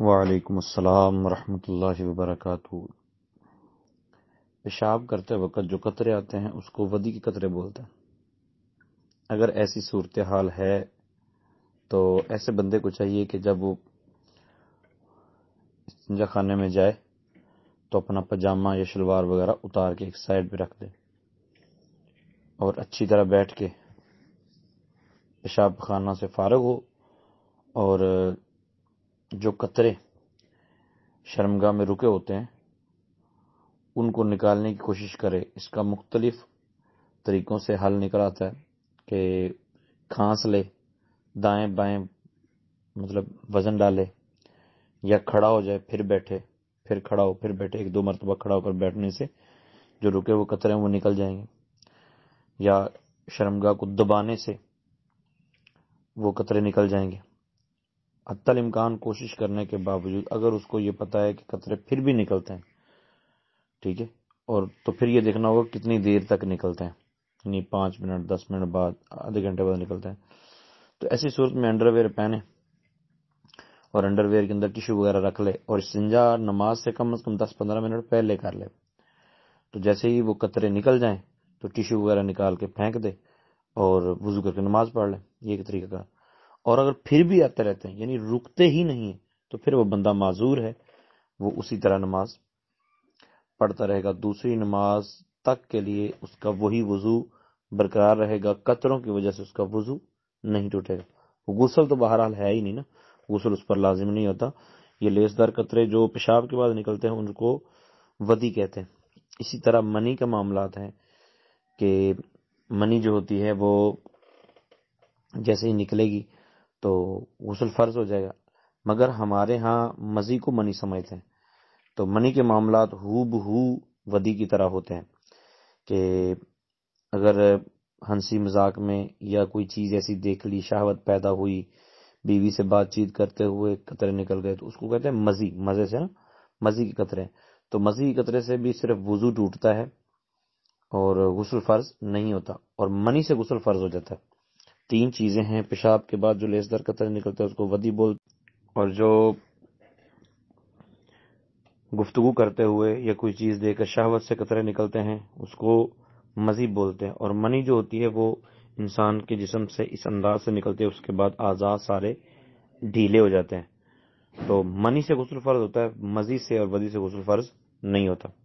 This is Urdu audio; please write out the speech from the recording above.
وعلیکم السلام ورحمۃ اللہ وبرکاتہ پیشاب کرتے وقت جو قطرے آتے ہیں اس کو ودی کے قطرے بولتے ہیں اگر ایسی صورتحال ہے تو ایسے بندے کو چاہیے کہ جب وہ خانے میں جائے تو اپنا پاجامہ یا شلوار وغیرہ اتار کے ایک سائڈ پہ رکھ دے اور اچھی طرح بیٹھ کے پیشاب خانہ سے فارغ ہو اور جو قطرے شرمگاہ میں رکے ہوتے ہیں ان کو نکالنے کی کوشش کرے اس کا مختلف طریقوں سے حل نکل آتا ہے کہ کھانس لے دائیں بائیں مطلب وزن ڈالے یا کھڑا ہو جائے پھر بیٹھے پھر کھڑا ہو پھر بیٹھے ایک دو مرتبہ کھڑا ہو کر بیٹھنے سے جو رکے وہ قطرے وہ نکل جائیں گے یا شرمگاہ کو دبانے سے وہ قطرے نکل جائیں گے حتی الامکان کوشش کرنے کے باوجود اگر اس کو یہ پتا ہے کہ قطرے پھر بھی نکلتے ہیں ٹھیک ہے اور تو پھر یہ دیکھنا ہوگا کتنی دیر تک نکلتے ہیں یعنی پانچ منٹ دس منٹ بعد آدھے گھنٹے بعد نکلتے ہیں تو ایسی صورت میں انڈر ویئر پہنے اور انڈر ویئر کے اندر ٹیشو وغیرہ رکھ لے اور سنجا نماز سے کم از کم دس پندرہ منٹ پہلے کر لے تو جیسے ہی وہ قطرے نکل جائیں تو ٹیشو وغیرہ نکال کے پھینک دے اور وضو کر کے نماز پڑھ لے یہ ایک طریقہ کار اور اگر پھر بھی آتے رہتے ہیں یعنی رکتے ہی نہیں تو پھر وہ بندہ معذور ہے وہ اسی طرح نماز پڑھتا رہے گا دوسری نماز تک کے لیے اس کا وہی وضو برقرار رہے گا قطروں کی وجہ سے اس کا وضو نہیں ٹوٹے گا غسل تو بہرحال ہے ہی نہیں نا غسل اس پر لازم نہیں ہوتا یہ لیسدار قطرے جو پیشاب کے بعد نکلتے ہیں ان کو ودی کہتے ہیں اسی طرح منی کا معاملات ہیں کہ منی جو ہوتی ہے وہ جیسے ہی نکلے گی تو غسل فرض ہو جائے گا مگر ہمارے ہاں مزی کو منی سمجھتے ہیں تو منی کے معاملات ہو بہو ودی کی طرح ہوتے ہیں کہ اگر ہنسی مزاق میں یا کوئی چیز ایسی دیکھ لی شہوت پیدا ہوئی بیوی سے بات چیت کرتے ہوئے قطرے نکل گئے تو اس کو کہتے ہیں مزی مزے سے نا مزی کے قطرے تو مزی کے قطرے سے بھی صرف وضو ٹوٹتا ہے اور غسل فرض نہیں ہوتا اور منی سے غسل فرض ہو جاتا ہے تین چیزیں ہیں پیشاب کے بعد جو لیس در قطر نکلتا ہے اس کو ودی بول اور جو گفتگو کرتے ہوئے یا کوئی چیز دے کر شہوت سے قطرے نکلتے ہیں اس کو مزید بولتے ہیں اور منی جو ہوتی ہے وہ انسان کے جسم سے اس انداز سے نکلتے اس کے بعد آزاد سارے ڈھیلے ہو جاتے ہیں تو منی سے غسل فرض ہوتا ہے مزی سے اور ودی سے غسل فرض نہیں ہوتا